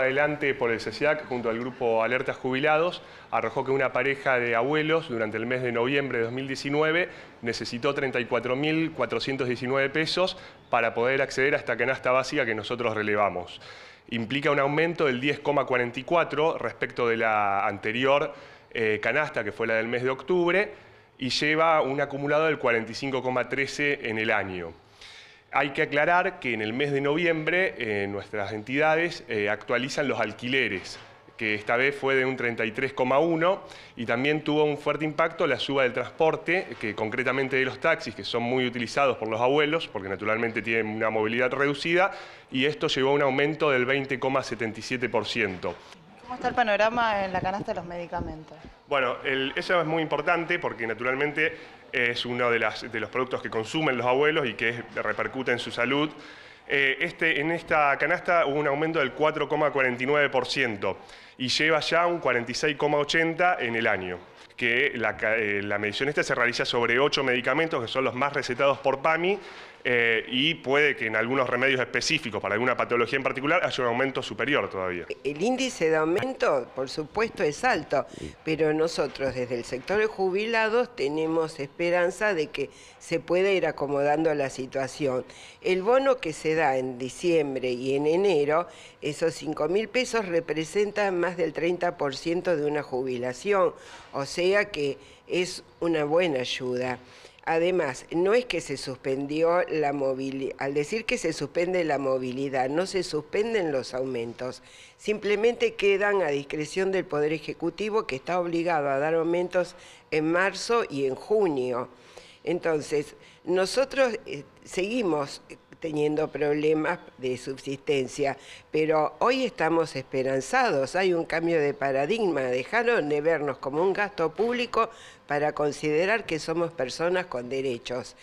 Adelante por el CESIAC, junto al grupo Alertas Jubilados, arrojó que una pareja de abuelos durante el mes de noviembre de 2019 necesitó 34.419 pesos para poder acceder a esta canasta básica que nosotros relevamos. Implica un aumento del 10,44 respecto de la anterior eh, canasta, que fue la del mes de octubre, y lleva un acumulado del 45,13 en el año. Hay que aclarar que en el mes de noviembre eh, nuestras entidades eh, actualizan los alquileres, que esta vez fue de un 33,1 y también tuvo un fuerte impacto la suba del transporte, que concretamente de los taxis, que son muy utilizados por los abuelos, porque naturalmente tienen una movilidad reducida, y esto llevó a un aumento del 20,77%. ¿Cómo está el panorama en la canasta de los medicamentos? Bueno, eso es muy importante porque naturalmente es uno de, los productos que consumen los abuelos y que repercute en su salud. Eh, este, en esta canasta hubo un aumento del 4,49% y lleva ya un 46,80% en el año. Que eh, la, medición esta se realiza sobre 8 medicamentos que son los más recetados por PAMI eh, y puede que en algunos remedios específicos para alguna patología en particular haya un aumento superior todavía. El índice de aumento, por supuesto, es alto, pero nosotros desde el sector de jubilados tenemos esperanza de que se pueda ir acomodando la situación. El bono que se da en diciembre y en enero, esos 5 mil pesos representan más del 30% de una jubilación, o sea que es una buena ayuda. Además, no es que se suspendió la movilidad, al decir que se suspende la movilidad, no se suspenden los aumentos, simplemente quedan a discreción del Poder Ejecutivo que está obligado a dar aumentos en marzo y en junio. Entonces, nosotros eh, seguimos teniendo problemas de subsistencia, pero hoy estamos esperanzados, hay un cambio de paradigma, dejaron de vernos como un gasto público para considerar que somos personas con derechos.